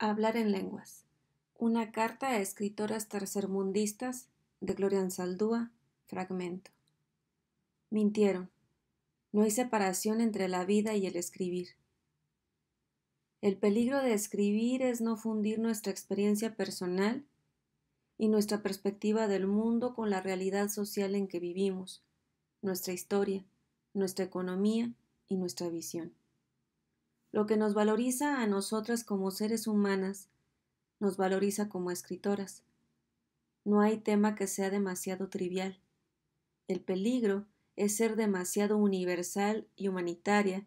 Hablar en lenguas. Una carta a escritoras tercermundistas de Gloria Saldúa, fragmento. Mintieron. No hay separación entre la vida y el escribir. El peligro de escribir es no fundir nuestra experiencia personal y nuestra perspectiva del mundo con la realidad social en que vivimos, nuestra historia, nuestra economía y nuestra visión. Lo que nos valoriza a nosotras como seres humanas, nos valoriza como escritoras. No hay tema que sea demasiado trivial. El peligro es ser demasiado universal y humanitaria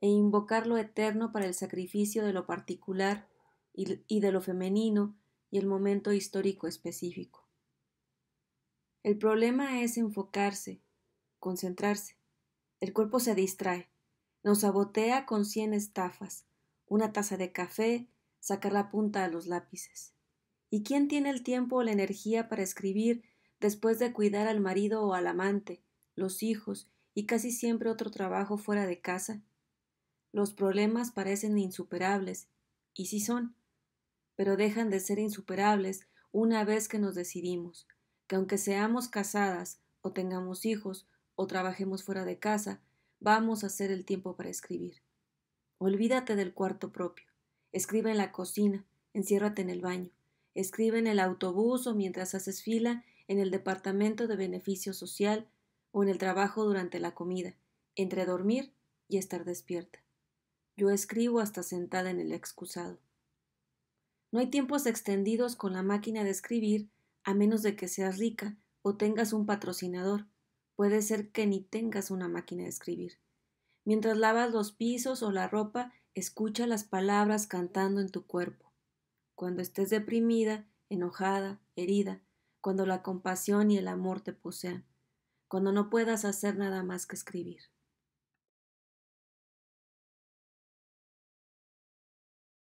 e invocar lo eterno para el sacrificio de lo particular y de lo femenino y el momento histórico específico. El problema es enfocarse, concentrarse. El cuerpo se distrae nos sabotea con cien estafas, una taza de café, sacar la punta de los lápices. ¿Y quién tiene el tiempo o la energía para escribir después de cuidar al marido o al amante, los hijos y casi siempre otro trabajo fuera de casa? Los problemas parecen insuperables, y sí son, pero dejan de ser insuperables una vez que nos decidimos, que aunque seamos casadas, o tengamos hijos, o trabajemos fuera de casa, Vamos a hacer el tiempo para escribir. Olvídate del cuarto propio. Escribe en la cocina, enciérrate en el baño, escribe en el autobús o mientras haces fila, en el departamento de beneficio social o en el trabajo durante la comida, entre dormir y estar despierta. Yo escribo hasta sentada en el excusado. No hay tiempos extendidos con la máquina de escribir a menos de que seas rica o tengas un patrocinador. Puede ser que ni tengas una máquina de escribir. Mientras lavas los pisos o la ropa, escucha las palabras cantando en tu cuerpo. Cuando estés deprimida, enojada, herida, cuando la compasión y el amor te posean, cuando no puedas hacer nada más que escribir.